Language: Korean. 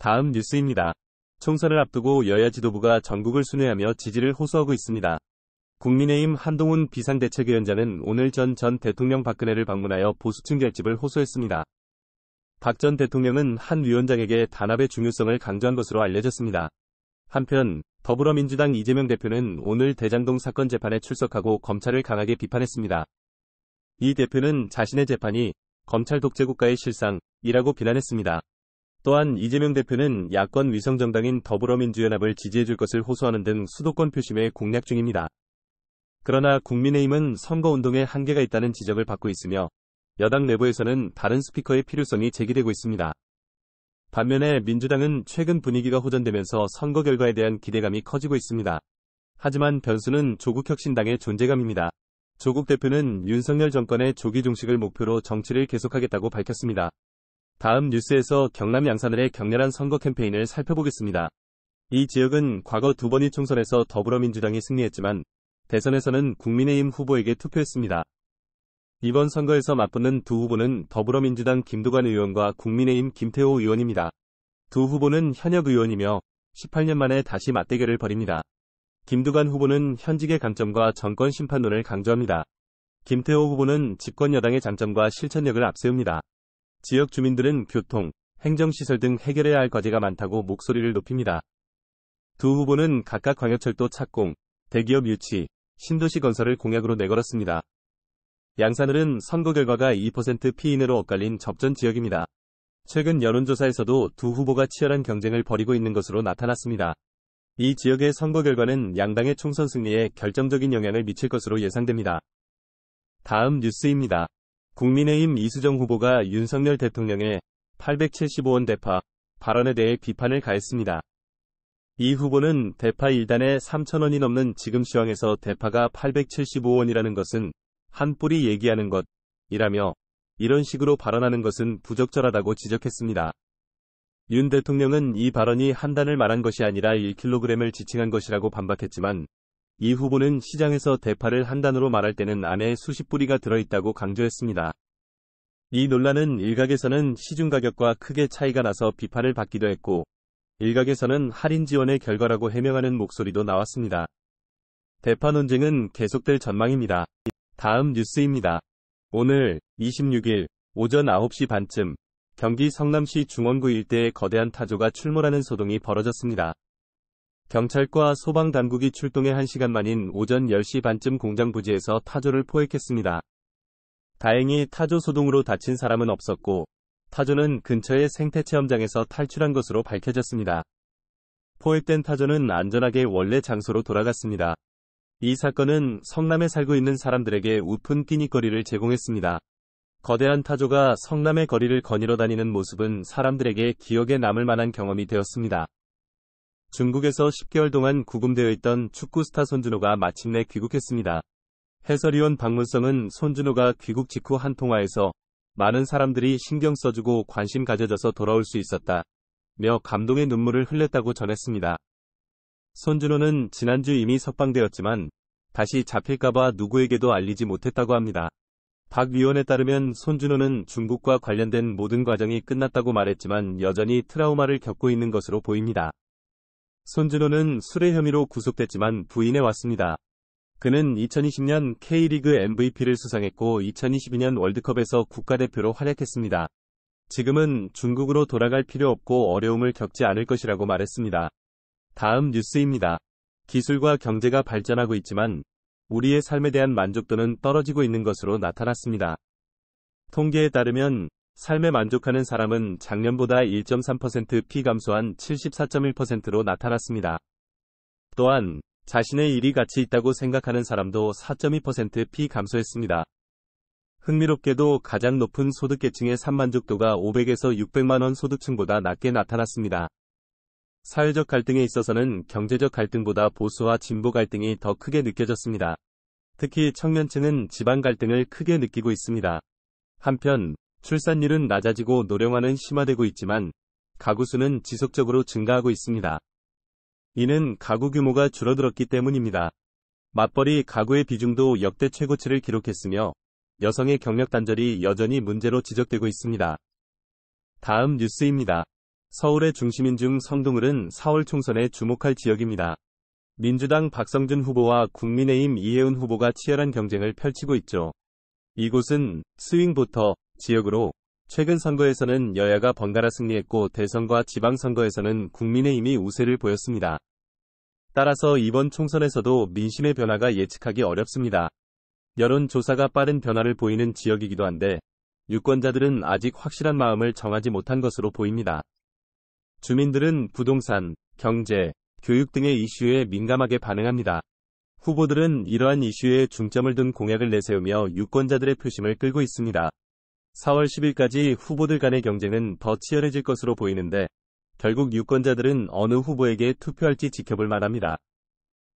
다음 뉴스입니다. 총선을 앞두고 여야 지도부가 전국을 순회하며 지지를 호소하고 있습니다. 국민의힘 한동훈 비상대책위원장은 오늘 전 전 대통령 박근혜를 방문하여 보수층 결집을 호소했습니다. 박 전 대통령은 한 위원장에게 단합의 중요성을 강조한 것으로 알려졌습니다. 한편 더불어민주당 이재명 대표는 오늘 대장동 사건 재판에 출석하고 검찰을 강하게 비판했습니다. 이 대표는 자신의 재판이 검찰 독재국가의 실상이라고 비난했습니다. 또한 이재명 대표는 야권 위성정당인 더불어민주연합을 지지해줄 것을 호소하는 등 수도권 표심에 공략 중입니다. 그러나 국민의힘은 선거운동에 한계가 있다는 지적을 받고 있으며 여당 내부에서는 다른 스피커의 필요성이 제기되고 있습니다. 반면에 민주당은 최근 분위기가 호전되면서 선거 결과에 대한 기대감이 커지고 있습니다. 하지만 변수는 조국 혁신당의 존재감입니다. 조국 대표는 윤석열 정권의 조기 종식을 목표로 정치를 계속하겠다고 밝혔습니다. 다음 뉴스에서 경남 양산을의 격렬한 선거 캠페인을 살펴보겠습니다. 이 지역은 과거 두 번의 총선에서 더불어민주당이 승리했지만 대선에서는 국민의힘 후보에게 투표했습니다. 이번 선거에서 맞붙는 두 후보는 더불어민주당 김두관 의원과 국민의힘 김태호 의원입니다. 두 후보는 현역 의원이며 18년 만에 다시 맞대결을 벌입니다. 김두관 후보는 현직의 강점과 정권 심판론을 강조합니다. 김태호 후보는 집권 여당의 장점과 실천력을 앞세웁니다. 지역 주민들은 교통, 행정시설 등 해결해야 할 과제가 많다고 목소리를 높입니다. 두 후보는 각각 광역철도 착공, 대기업 유치, 신도시 건설을 공약으로 내걸었습니다. 양산을은 선거 결과가 2% 피인으로 엇갈린 접전 지역입니다. 최근 여론조사에서도 두 후보가 치열한 경쟁을 벌이고 있는 것으로 나타났습니다. 이 지역의 선거 결과는 양당의 총선 승리에 결정적인 영향을 미칠 것으로 예상됩니다. 다음 뉴스입니다. 국민의힘 이수정 후보가 윤석열 대통령의 875원 대파 발언에 대해 비판을 가했습니다. 이 후보는 대파 1단에 3천원이 넘는 지금 시황에서 대파가 875원이라는 것은 한 뿌리 얘기하는 것이라며 이런 식으로 발언하는 것은 부적절하다고 지적했습니다. 윤 대통령은 이 발언이 한 단을 말한 것이 아니라 1kg을 지칭한 것이라고 반박했지만 이 후보는 시장에서 대파를 한단으로 말할 때는 안에 수십 뿌리가 들어있다고 강조했습니다. 이 논란은 일각에서는 시중 가격과 크게 차이가 나서 비판을 받기도 했고, 일각에서는 할인 지원의 결과라고 해명하는 목소리도 나왔습니다. 대파 논쟁은 계속될 전망입니다. 다음 뉴스입니다. 오늘 26일 오전 9시 반쯤 경기 성남시 중원구 일대에 거대한 타조가 출몰하는 소동이 벌어졌습니다. 경찰과 소방당국이 출동해 1시간 만인 오전 10시 반쯤 공장 부지에서 타조를 포획했습니다. 다행히 타조 소동으로 다친 사람은 없었고 타조는 근처의 생태체험장에서 탈출한 것으로 밝혀졌습니다. 포획된 타조는 안전하게 원래 장소로 돌아갔습니다. 이 사건은 성남에 살고 있는 사람들에게 우픈 끼니거리를 제공했습니다. 거대한 타조가 성남의 거리를 거닐어 다니는 모습은 사람들에게 기억에 남을 만한 경험이 되었습니다. 중국에서 10개월 동안 구금되어 있던 축구 스타 손준호가 마침내 귀국했습니다. 해설위원 박문성은 손준호가 귀국 직후 한 통화에서 많은 사람들이 신경 써주고 관심 가져줘서 돌아올 수 있었다. 며 감동의 눈물을 흘렸다고 전했습니다. 손준호는 지난주 이미 석방되었지만 다시 잡힐까봐 누구에게도 알리지 못했다고 합니다. 박 위원에 따르면 손준호는 중국과 관련된 모든 과정이 끝났다고 말했지만 여전히 트라우마를 겪고 있는 것으로 보입니다. 손진호는 술의 혐의로 구속됐지만 부인해왔습니다. 그는 2020년 K리그 MVP를 수상했고 2022년 월드컵에서 국가대표로 활약했습니다. 지금은 중국으로 돌아갈 필요 없고 어려움을 겪지 않을 것이라고 말했습니다. 다음 뉴스입니다. 기술과 경제가 발전하고 있지만 우리의 삶에 대한 만족도는 떨어지고 있는 것으로 나타났습니다. 통계에 따르면 삶에 만족하는 사람은 작년보다 1.3%피 감소한 74.1%로 나타났습니다. 또한 자신의 일이 가치 있다고 생각하는 사람도 4.2%피 감소했습니다. 흥미롭게도 가장 높은 소득계층의 산만족도가 500에서 600만원 소득층보다 낮게 나타났습니다. 사회적 갈등에 있어서는 경제적 갈등보다 보수와 진보 갈등이 더 크게 느껴졌습니다. 특히 청년층은 지방 갈등을 크게 느끼고 있습니다. 한편 출산율은 낮아지고 노령화는 심화되고 있지만 가구 수는 지속적으로 증가하고 있습니다. 이는 가구 규모가 줄어들었기 때문입니다. 맞벌이 가구의 비중도 역대 최고치를 기록했으며 여성의 경력 단절이 여전히 문제로 지적되고 있습니다. 다음 뉴스입니다. 서울의 중심인 중 성동을은 4월 총선에 주목할 지역입니다. 민주당 박성준 후보와 국민의힘 이혜은 후보가 치열한 경쟁을 펼치고 있죠. 이곳은 스윙부터 지역으로 최근 선거에서는 여야가 번갈아 승리했고 대선과 지방선거에서는 국민의힘이 우세를 보였습니다. 따라서 이번 총선에서도 민심의 변화가 예측하기 어렵습니다. 여론조사가 빠른 변화를 보이는 지역이기도 한데 유권자들은 아직 확실한 마음을 정하지 못한 것으로 보입니다. 주민들은 부동산, 경제, 교육 등의 이슈에 민감하게 반응합니다. 후보들은 이러한 이슈에 중점을 둔 공약을 내세우며 유권자들의 표심을 끌고 있습니다. 4월 10일까지 후보들 간의 경쟁은 더 치열해질 것으로 보이는데 결국 유권자들은 어느 후보에게 투표할지 지켜볼 만합니다.